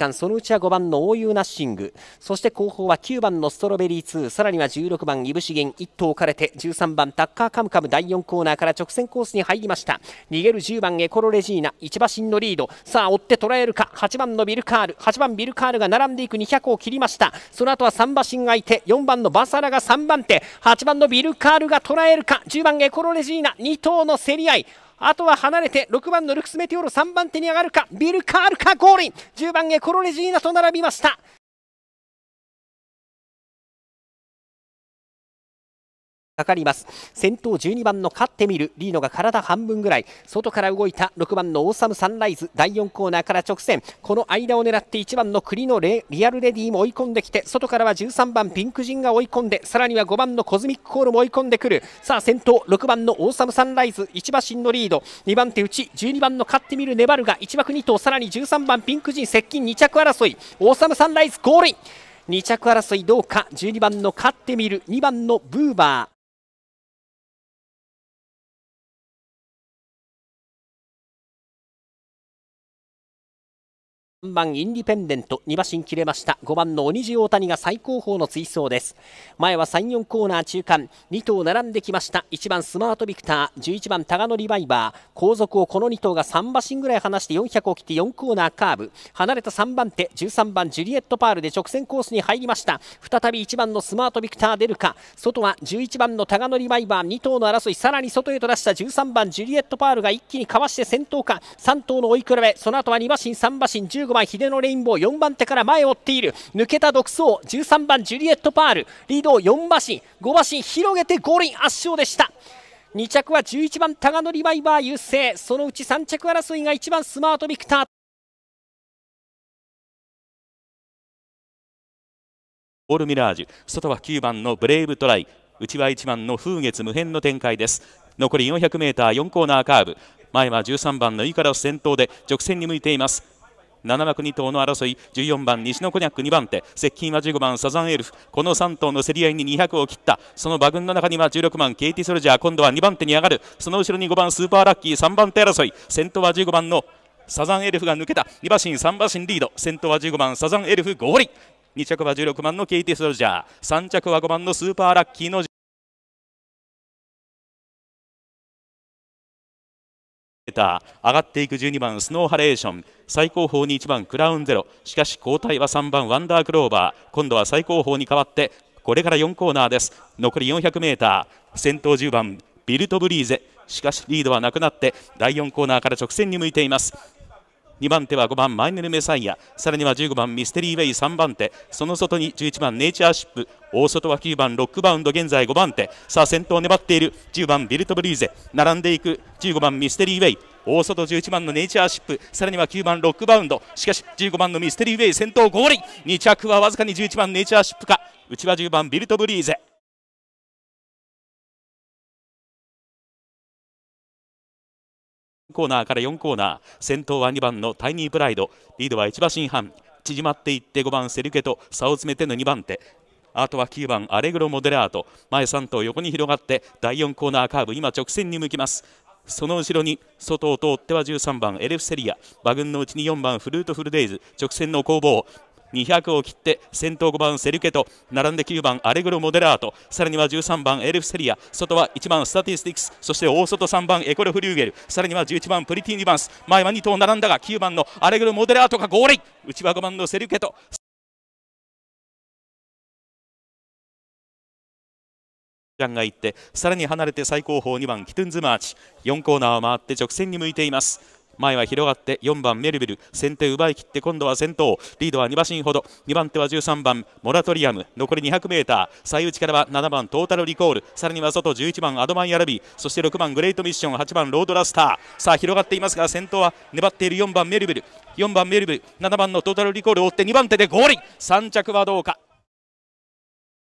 冠そのうちは5番のオーユーナッシングそして後方は9番のストロベリー2さらには16番イブシゲン1頭置かれて13番タッカーカムカム第4コーナーから直線コースに入りました逃げる10番エコロレジーナ1馬身のリードさあ追って捉えるか8番のビルカール8番ビルカールが並んでいく200を切りましたその後は3馬身がいて4番のバサラが3番手8番のビルカールが捉えるか10番エコロレジーナ2頭の競り合いあとは離れて6番のルクス・メテオロ3番手に上がるかビルカールかゴーリン10番へコロレジーナと並びましたかかります先頭12番の勝ってみるリーノが体半分ぐらい外から動いた6番のオーサムサンライズ第4コーナーから直線この間を狙って1番の栗のレリアルレディも追い込んできて外からは13番ピンクンが追い込んでさらには5番のコズミックコールも追い込んでくるさあ先頭6番のオーサムサンライズ1馬身のリード2番手内12番の勝ってみる粘るが1枠2頭さらに13番ピンク陣接近2着争いオーサムサンライズゴールイン2着争いどうか12番の勝ってみる2番のブーバー3番インディペンデント2馬身切れました5番の鬼地大谷が最高峰の追走です前は34コーナー中間2頭並んできました1番スマートビクター11番タガノリバイバー後続をこの2頭が3馬身ぐらい離して400を切って4コーナーカーブ離れた3番手13番ジュリエットパールで直線コースに入りました再び1番のスマートビクター出るか外は11番のタガノリバイバー2頭の争いさらに外へと出した13番ジュリエットパールが一気にかわして先頭か3頭の追い比べその後は2馬身3馬身15 15番ヒデレインボー4番手から前を追っている抜けた独走13番ジュリエット・パールリードを4馬身5馬身広げて五輪圧勝でした2着は11番タガノリバイバー優勢そのうち3着争いが1番スマートビクターオールミラージュ外は9番のブレイブトライ内は1番の風月無辺の展開です残り 400m4 コーナーカーブ前は13番のイカロス先頭で直線に向いています7枠2頭の争い14番西のコニャック2番手接近は15番サザンエルフこの3頭の競り合いに200を切ったその馬群の中には16番ケイティ・ソルジャー今度は2番手に上がるその後ろに5番スーパーラッキー3番手争い先頭は15番のサザンエルフが抜けた2馬身3馬身リード先頭は15番サザンエルフ5割2着は16番のケイティ・ソルジャー3着は5番のスーパーラッキーのた上がっていく12番スノーハレーション最高峰に1番クラウンゼロしかし交代は3番ワンダークローバー今度は最高峰に変わってこれから4コーナーです残り 400m 先頭10番ビルトブリーゼしかしリードはなくなって第4コーナーから直線に向いています2番手は5番マイネル・メサイアさらには15番ミステリー・ウェイ3番手その外に11番ネイチャーシップ大外は9番ロックバウンド現在5番手さあ先頭を粘っている10番ビルト・ブリーゼ並んでいく15番ミステリー・ウェイ大外11番のネイチャーシップさらには9番ロックバウンドしかし15番のミステリーウェイ先頭合ー2着はわずかに11番ネイチャーシップか内は10番ビルト・ブリーゼコーナーから4コーナー先頭は2番のタイニープライドリードは1馬身半縮まっていって5番セルケと差を詰めての2番手あとは9番アレグロ・モデラート前3頭横に広がって第4コーナーカーブ今直線に向きますその後ろに外を通っては13番エレフセリア馬群のうちに4番フルートフルデイズ直線の攻防200を切って先頭5番セルケト並んで9番アレグロ・モデラートさらには13番エルフセリア外は1番スタティスティックスそして大外3番エコレフリューゲルさらには11番プリティ・ニバンス前は2頭並んだが9番のアレグロ・モデラートがゴールイ内は5番のセルケトジャが行ってさらに離れて最後方2番キトゥンズマーチ4コーナーを回って直線に向いています前は広がって4番メルビル先手奪い切って今度は先頭リードは2馬身ほど2番手は13番モラトリアム残り 200m 最内からは7番トータルリコールさらには外11番アドマンヤラビそして6番グレートミッション8番ロードラスターさあ広がっていますが先頭は粘っている4番メルビル4番メルビル7番のトータルリコールを追って2番手で合ー3着はどうか